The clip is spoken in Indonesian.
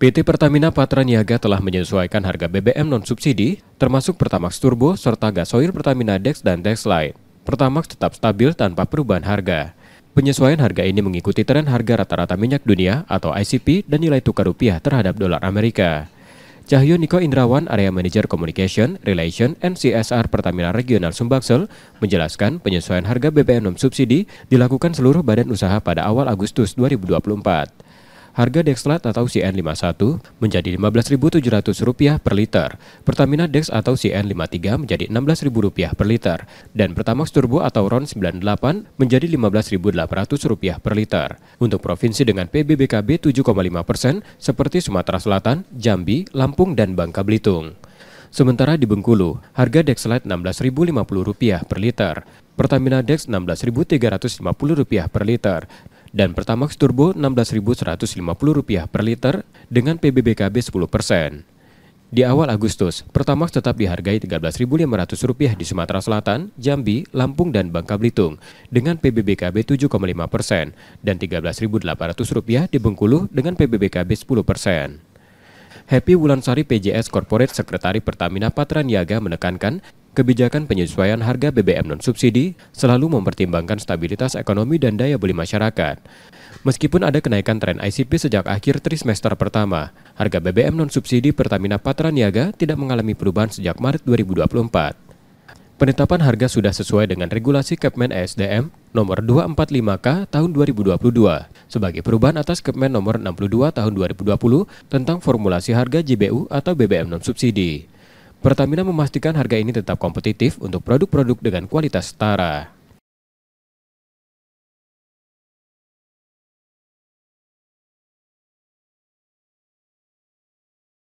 PT Pertamina Patra Niaga telah menyesuaikan harga BBM non-subsidi, termasuk Pertamax Turbo serta gasoil Pertamina Dex dan Dex Lite. Pertamax tetap stabil tanpa perubahan harga. Penyesuaian harga ini mengikuti tren harga rata-rata minyak dunia atau ICP dan nilai tukar rupiah terhadap dolar Amerika. Cahyo Niko Indrawan, Area Manager Communication, Relation, and CSR Pertamina Regional Sumbaksel, menjelaskan penyesuaian harga BBM non-subsidi dilakukan seluruh badan usaha pada awal Agustus 2024. Harga Dexlat atau CN51 menjadi Rp15.700 per liter, Pertamina Dex atau CN53 menjadi Rp16.000 per liter, dan Pertamax Turbo atau RON 98 menjadi Rp15.800 per liter. Untuk provinsi dengan PBBKB 7,5 persen seperti Sumatera Selatan, Jambi, Lampung, dan Bangka Belitung. Sementara di Bengkulu, harga Dexlite Rp16.050 per liter, Pertamina Dex Rp16.350 per liter, dan Pertamax Turbo Rp16.150 per liter dengan PBBKB 10%. Di awal Agustus, Pertamax tetap dihargai Rp13.500 di Sumatera Selatan, Jambi, Lampung, dan Bangka Belitung dengan PBBKB 7,5 persen dan Rp13.800 di Bengkulu dengan PBBKB 10 persen. Happy Wulansari PJS Corporate Sekretari Pertamina Patraniaga menekankan Kebijakan penyesuaian harga BBM non-subsidi selalu mempertimbangkan stabilitas ekonomi dan daya beli masyarakat. Meskipun ada kenaikan tren ICP sejak akhir trimester pertama, harga BBM non-subsidi Pertamina Patraniaga tidak mengalami perubahan sejak Maret 2024. Penetapan harga sudah sesuai dengan regulasi Kepmen ESDM nomor 245K tahun 2022 sebagai perubahan atas Kepmen nomor 62 tahun 2020 tentang formulasi harga JBU atau BBM non-subsidi. Pertamina memastikan harga ini tetap kompetitif untuk produk-produk dengan kualitas setara.